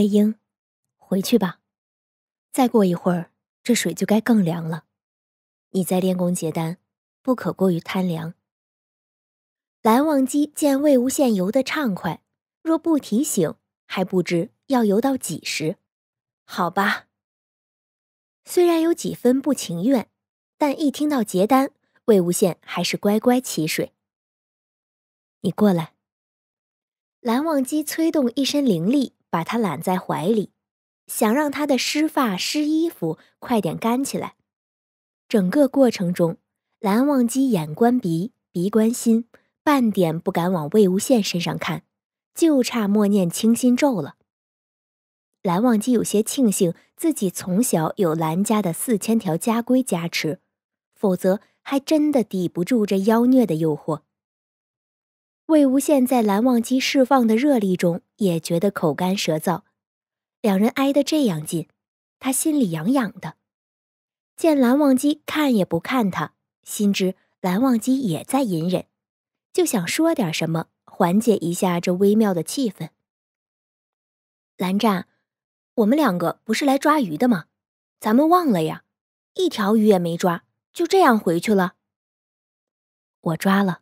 魏婴，回去吧。再过一会儿，这水就该更凉了。你在练功结丹，不可过于贪凉。蓝忘机见魏无羡游得畅快，若不提醒，还不知要游到几时。好吧。虽然有几分不情愿，但一听到结丹，魏无羡还是乖乖起水。你过来。蓝忘机催动一身灵力。把他揽在怀里，想让他的湿发湿衣服快点干起来。整个过程中，蓝忘机眼观鼻，鼻观心，半点不敢往魏无羡身上看，就差默念清心咒了。蓝忘机有些庆幸自己从小有蓝家的四千条家规加持，否则还真的抵不住这妖孽的诱惑。魏无羡在蓝忘机释放的热力中也觉得口干舌燥，两人挨得这样近，他心里痒痒的。见蓝忘机看也不看他，心知蓝忘机也在隐忍，就想说点什么缓解一下这微妙的气氛。蓝湛，我们两个不是来抓鱼的吗？咱们忘了呀，一条鱼也没抓，就这样回去了。我抓了。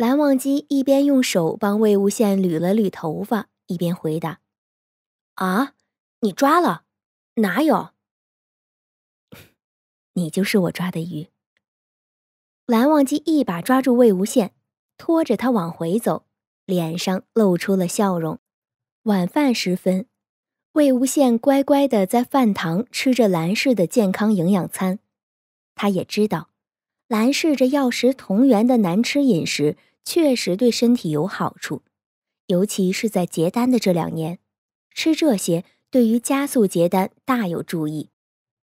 蓝忘机一边用手帮魏无羡捋了捋头发，一边回答：“啊，你抓了？哪有？你就是我抓的鱼。”蓝忘机一把抓住魏无羡，拖着他往回走，脸上露出了笑容。晚饭时分，魏无羡乖乖的在饭堂吃着蓝氏的健康营养餐。他也知道，蓝氏这药食同源的难吃饮食。确实对身体有好处，尤其是在结丹的这两年，吃这些对于加速结丹大有注意。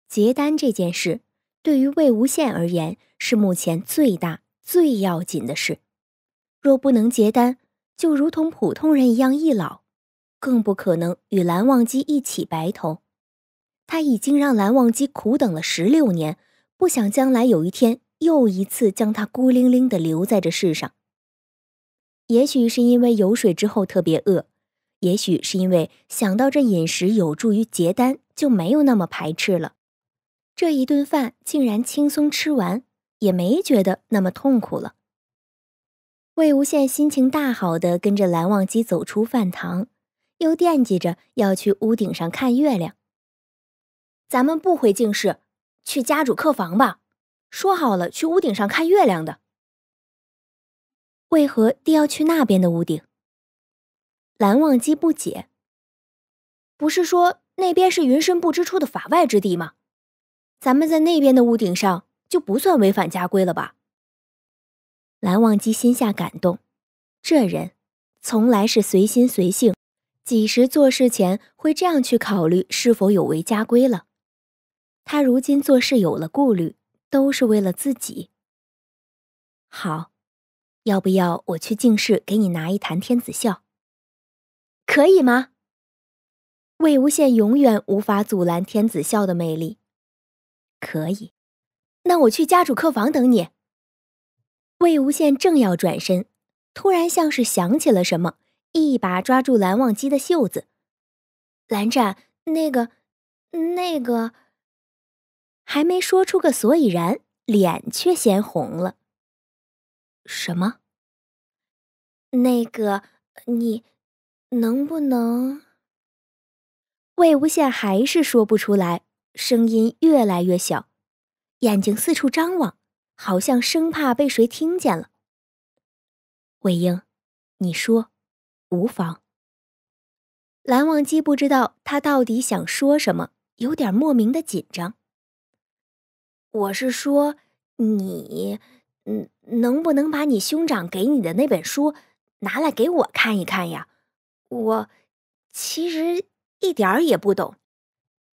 结丹这件事对于魏无羡而言是目前最大最要紧的事。若不能结丹，就如同普通人一样易老，更不可能与蓝忘机一起白头。他已经让蓝忘机苦等了十六年，不想将来有一天又一次将他孤零零地留在这世上。也许是因为有水之后特别饿，也许是因为想到这饮食有助于结丹，就没有那么排斥了。这一顿饭竟然轻松吃完，也没觉得那么痛苦了。魏无羡心情大好地跟着蓝忘机走出饭堂，又惦记着要去屋顶上看月亮。咱们不回静室，去家主客房吧。说好了去屋顶上看月亮的。为何定要去那边的屋顶？蓝忘机不解。不是说那边是云深不知处的法外之地吗？咱们在那边的屋顶上就不算违反家规了吧？蓝忘机心下感动，这人从来是随心随性，几时做事前会这样去考虑是否有违家规了？他如今做事有了顾虑，都是为了自己。好。要不要我去静室给你拿一坛天子笑？可以吗？魏无羡永远无法阻拦天子笑的魅力。可以，那我去家主客房等你。魏无羡正要转身，突然像是想起了什么，一把抓住蓝忘机的袖子。蓝湛，那个，那个，还没说出个所以然，脸却先红了。什么？那个，你能不能？魏无羡还是说不出来，声音越来越小，眼睛四处张望，好像生怕被谁听见了。魏婴，你说，无妨。蓝忘机不知道他到底想说什么，有点莫名的紧张。我是说，你。嗯，能不能把你兄长给你的那本书拿来给我看一看呀？我其实一点儿也不懂。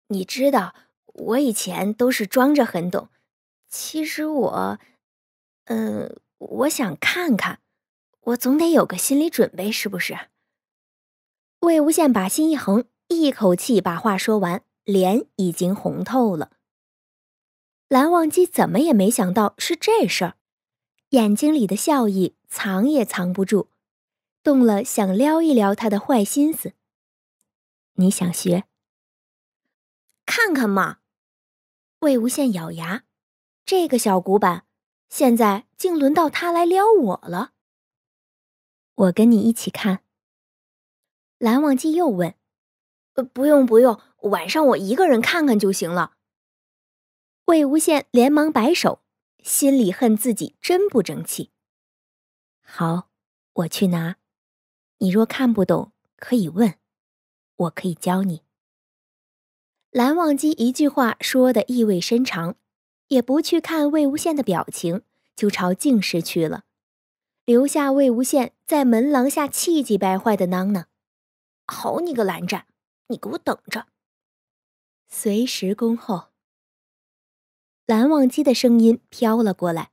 你知道，我以前都是装着很懂。其实我，嗯，我想看看，我总得有个心理准备，是不是？魏无羡把心一横，一口气把话说完，脸已经红透了。蓝忘机怎么也没想到是这事儿。眼睛里的笑意藏也藏不住，动了想撩一撩他的坏心思。你想学？看看嘛。魏无羡咬牙，这个小古板，现在竟轮到他来撩我了。我跟你一起看。蓝忘机又问：“呃，不用不用，晚上我一个人看看就行了。”魏无羡连忙摆手。心里恨自己真不争气。好，我去拿。你若看不懂，可以问，我可以教你。蓝忘机一句话说的意味深长，也不去看魏无羡的表情，就朝静室去了，留下魏无羡在门廊下气急败坏的囔囔：“好你个蓝湛，你给我等着，随时恭候。”蓝忘机的声音飘了过来。